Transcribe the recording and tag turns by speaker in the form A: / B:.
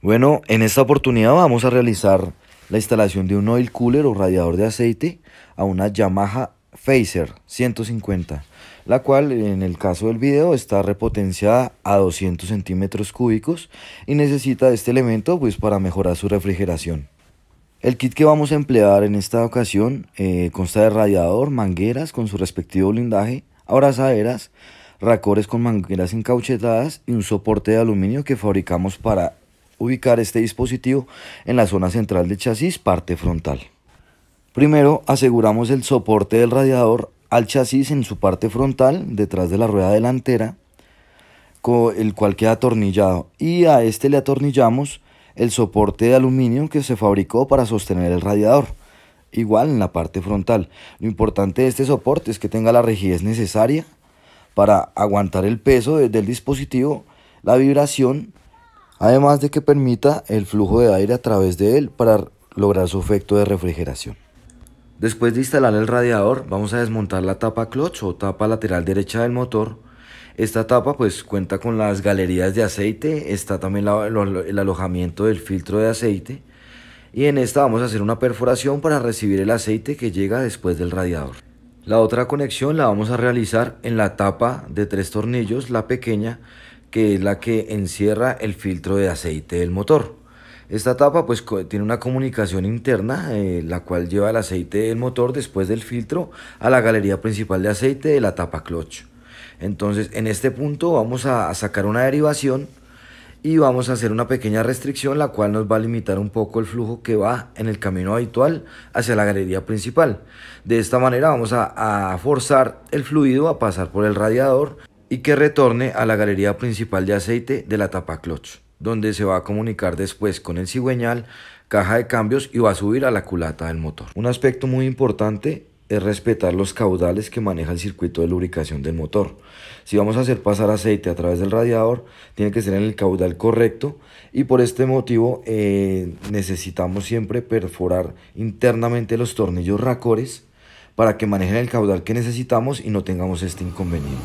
A: Bueno, en esta oportunidad vamos a realizar la instalación de un oil cooler o radiador de aceite a una Yamaha Phaser 150, la cual en el caso del video está repotenciada a 200 centímetros cúbicos y necesita este elemento pues para mejorar su refrigeración. El kit que vamos a emplear en esta ocasión eh, consta de radiador, mangueras con su respectivo blindaje, abrazaderas, racores con mangueras encauchetadas y un soporte de aluminio que fabricamos para ubicar este dispositivo en la zona central del chasis, parte frontal. Primero aseguramos el soporte del radiador al chasis en su parte frontal, detrás de la rueda delantera, con el cual queda atornillado. Y a este le atornillamos el soporte de aluminio que se fabricó para sostener el radiador. Igual en la parte frontal. Lo importante de este soporte es que tenga la rigidez necesaria para aguantar el peso del dispositivo, la vibración además de que permita el flujo de aire a través de él para lograr su efecto de refrigeración. Después de instalar el radiador, vamos a desmontar la tapa clutch o tapa lateral derecha del motor. Esta tapa pues cuenta con las galerías de aceite, está también el alojamiento del filtro de aceite y en esta vamos a hacer una perforación para recibir el aceite que llega después del radiador. La otra conexión la vamos a realizar en la tapa de tres tornillos, la pequeña, que es la que encierra el filtro de aceite del motor. Esta tapa pues tiene una comunicación interna, eh, la cual lleva el aceite del motor después del filtro a la galería principal de aceite de la tapa clutch. Entonces en este punto vamos a, sacar una derivación y vamos a hacer una pequeña restricción la cual nos va a limitar un poco el flujo que va en el camino habitual hacia la galería principal. De esta manera vamos a, forzar el fluido a pasar por el radiador y que retorne a la galería principal de aceite de la tapa clutch, donde se va a comunicar después con el cigüeñal, caja de cambios y va a subir a la culata del motor. Un aspecto muy importante es respetar los caudales que maneja el circuito de lubricación del motor. Si vamos a hacer pasar aceite a través del radiador, tiene que ser en el caudal correcto y por este motivo eh, necesitamos siempre perforar internamente los tornillos racores para que manejen el caudal que necesitamos y no tengamos este inconveniente.